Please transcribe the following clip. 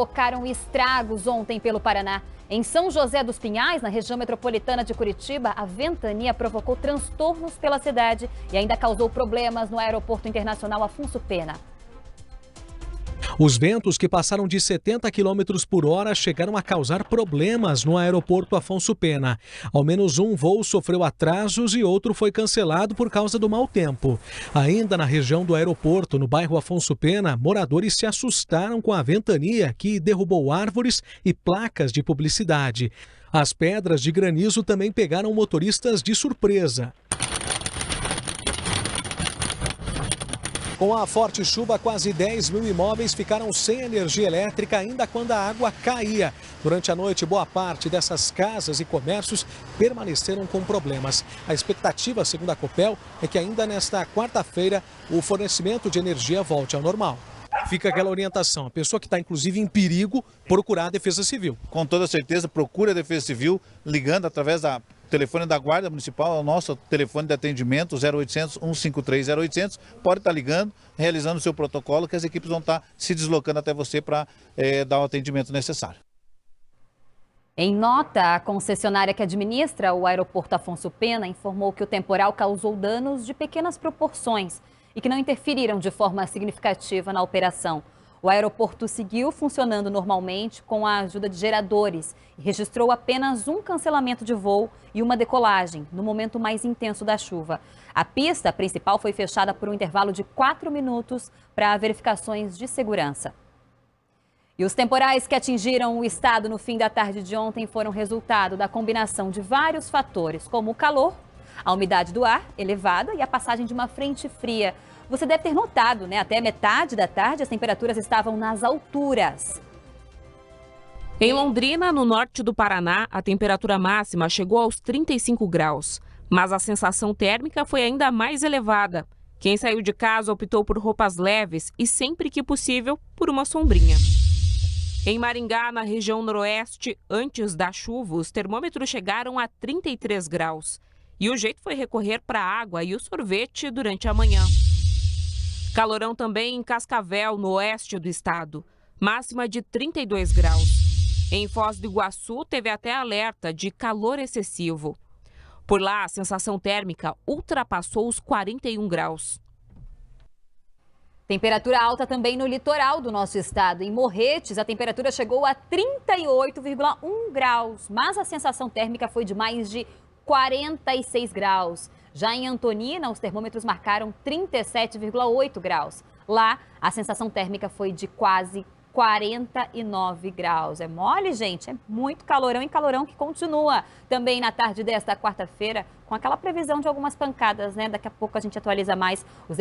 provocaram estragos ontem pelo Paraná. Em São José dos Pinhais, na região metropolitana de Curitiba, a ventania provocou transtornos pela cidade e ainda causou problemas no Aeroporto Internacional Afonso Pena. Os ventos que passaram de 70 km por hora chegaram a causar problemas no aeroporto Afonso Pena. Ao menos um voo sofreu atrasos e outro foi cancelado por causa do mau tempo. Ainda na região do aeroporto, no bairro Afonso Pena, moradores se assustaram com a ventania que derrubou árvores e placas de publicidade. As pedras de granizo também pegaram motoristas de surpresa. Com a forte chuva, quase 10 mil imóveis ficaram sem energia elétrica ainda quando a água caía. Durante a noite, boa parte dessas casas e comércios permaneceram com problemas. A expectativa, segundo a Copel, é que ainda nesta quarta-feira o fornecimento de energia volte ao normal. Fica aquela orientação, a pessoa que está inclusive em perigo, procurar a Defesa Civil. Com toda certeza, procura a Defesa Civil ligando através da telefone da Guarda Municipal é o nosso telefone de atendimento 0800 153 0800. Pode estar tá ligando, realizando o seu protocolo, que as equipes vão estar tá se deslocando até você para é, dar o atendimento necessário. Em nota, a concessionária que administra o aeroporto Afonso Pena informou que o temporal causou danos de pequenas proporções e que não interferiram de forma significativa na operação. O aeroporto seguiu funcionando normalmente com a ajuda de geradores e registrou apenas um cancelamento de voo e uma decolagem no momento mais intenso da chuva. A pista principal foi fechada por um intervalo de quatro minutos para verificações de segurança. E os temporais que atingiram o estado no fim da tarde de ontem foram resultado da combinação de vários fatores, como o calor a umidade do ar elevada e a passagem de uma frente fria. Você deve ter notado, né? Até metade da tarde as temperaturas estavam nas alturas. Em Londrina, no norte do Paraná, a temperatura máxima chegou aos 35 graus, mas a sensação térmica foi ainda mais elevada. Quem saiu de casa optou por roupas leves e, sempre que possível, por uma sombrinha. Em Maringá, na região noroeste, antes da chuva, os termômetros chegaram a 33 graus. E o jeito foi recorrer para a água e o sorvete durante a manhã. Calorão também em Cascavel, no oeste do estado. Máxima de 32 graus. Em Foz do Iguaçu, teve até alerta de calor excessivo. Por lá, a sensação térmica ultrapassou os 41 graus. Temperatura alta também no litoral do nosso estado. Em Morretes, a temperatura chegou a 38,1 graus, mas a sensação térmica foi de mais de 46 graus. Já em Antonina, os termômetros marcaram 37,8 graus. Lá, a sensação térmica foi de quase 49 graus. É mole, gente? É muito calorão e calorão que continua também na tarde desta quarta-feira, com aquela previsão de algumas pancadas, né? Daqui a pouco a gente atualiza mais os